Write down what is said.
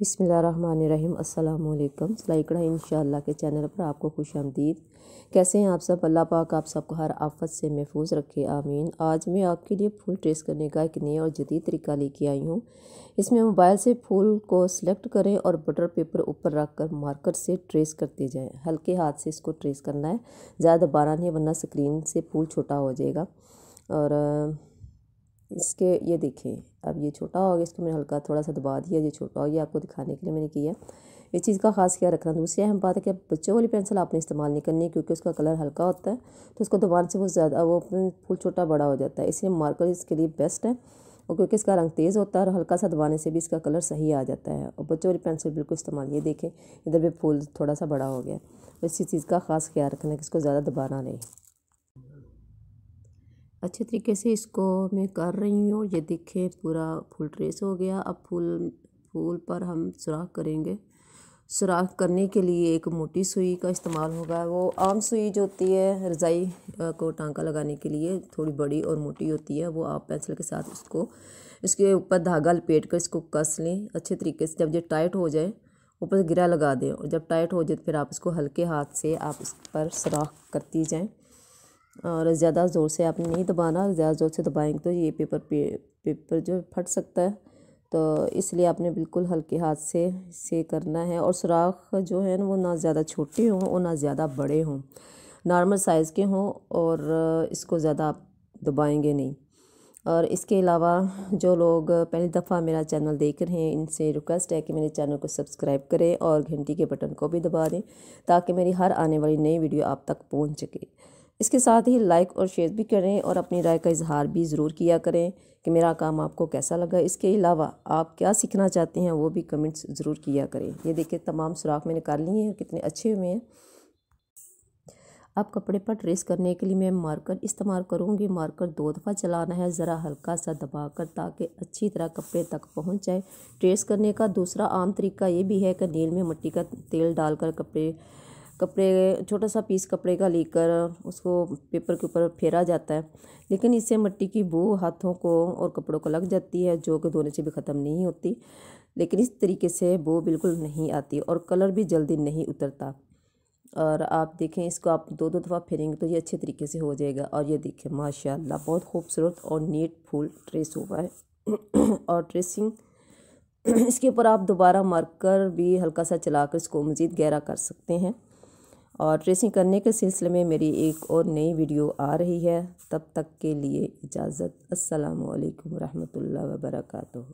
बिसमीम अल्लाम सलाइकड़ा इन के चैनल पर आपको खुश आमदीद कैसे हैं आप सब अल्लाह पाक आप सबको हर आफत से महफूज रखे आमीन आज मैं आपके लिए फूल ट्रेस करने का एक नया और जदीद तरीका लेके आई हूँ इसमें मोबाइल से फूल को सिलेक्ट करें और बटर पेपर ऊपर रख कर मार्कर से ट्रेस करते जाएँ हल्के हाथ से इसको ट्रेस करना है ज़्यादा बारह नहीं वरना स्क्रीन से फूल छोटा हो जाएगा और इसके ये देखें अब ये छोटा हो गया इसको मैंने हल्का थोड़ा सा दबा दिया ये छोटा हो गया आपको दिखाने के लिए मैंने किया इस चीज़ का खास ख्याल रखना दूसरी अहम बात है कि बच्चों वाली पेंसिल आपने इस्तेमाल नहीं करनी क्योंकि उसका कलर हल्का होता है तो उसको दबाने से वो ज़्यादा वो फूल छोटा बड़ा हो जाता है इसलिए मार्कर इसके लिए बेस्ट है और क्योंकि इसका रंग तेज़ होता है और हल्का सा दबाने से भी इसका कलर सही आ जाता है और बच्चों वाली पेंसिल बिल्कुल इस्तेमाल ये देखें इधर भी फूल थोड़ा सा बड़ा हो गया इसी चीज़ का खास ख्याल रखना कि इसको ज़्यादा दबाना नहीं अच्छे तरीके से इसको मैं कर रही हूँ ये देखिए पूरा फुल ट्रेस हो गया अब फूल फूल पर हम सुराख करेंगे सुराख करने के लिए एक मोटी सुई का इस्तेमाल होगा वो आम सुई जो होती है रज़ाई को टांका लगाने के लिए थोड़ी बड़ी और मोटी होती है वो आप पेंसिल के साथ उसको इसके ऊपर धागा लपेट कर इसको कस लें अच्छे तरीके से जब ये टाइट हो जाए ऊपर से गिरा लगा दें और जब टाइट हो जाए तो फिर आप इसको हल्के हाथ से आप इस पर सुराख करती जाएँ और ज़्यादा ज़ोर से आपने नहीं दबाना ज़्यादा ज़ोर से दबाएंगे तो ये पेपर पे, पेपर जो फट सकता है तो इसलिए आपने बिल्कुल हल्के हाथ से से करना है और सुराख जो है ना वो ना ज़्यादा छोटे हों और ना ज़्यादा बड़े हों नॉर्मल साइज़ के हों और इसको ज़्यादा आप दबाएँगे नहीं और इसके अलावा जो लोग पहली दफ़ा मेरा चैनल देख रहे हैं इनसे रिक्वेस्ट है कि मेरे चैनल को सब्सक्राइब करें और घंटी के बटन को भी दबा दें ताकि मेरी हर आने वाली नई वीडियो आप तक पहुंच सके इसके साथ ही लाइक और शेयर भी करें और अपनी राय का इजहार भी ज़रूर किया करें कि मेरा काम आपको कैसा लगा इसके अलावा आप क्या सीखना चाहते हैं वो भी कमेंट्स ज़रूर किया करें ये देखिए तमाम सुराख मैंने निकाल लिए हैं कितने अच्छे हुए हैं अब कपड़े पर ट्रेस करने के लिए मैं मार्कर इस्तेमाल करूँगी मार्कर दो दफ़ा चलाना है ज़रा हल्का सा दबा कर ताकि अच्छी तरह कपड़े तक पहुँच जाए ट्रेस करने का दूसरा आम तरीका ये भी है कि नील में मिट्टी का तेल डालकर कपड़े कपड़े छोटा सा पीस कपड़े का लेकर उसको पेपर के ऊपर फेरा जाता है लेकिन इससे मिट्टी की बू हाथों को और कपड़ों को लग जाती है जो कि धोने से भी ख़त्म नहीं होती लेकिन इस तरीके से बू बिल्कुल नहीं आती और कलर भी जल्दी नहीं उतरता और आप देखें इसको आप दो दो दफ़ा फेरेंगे तो ये अच्छे तरीके से हो जाएगा और ये देखें माशाल्लाह बहुत खूबसूरत और नीट फुल ट्रेस हुआ है और ट्रेसिंग इसके ऊपर आप दोबारा मार्कर भी हल्का सा चलाकर इसको मज़ीद गहरा कर सकते हैं और ट्रेसिंग करने के सिलसिले में मेरी एक और नई वीडियो आ रही है तब तक के लिए इजाज़त असलकम वरहमल वर्का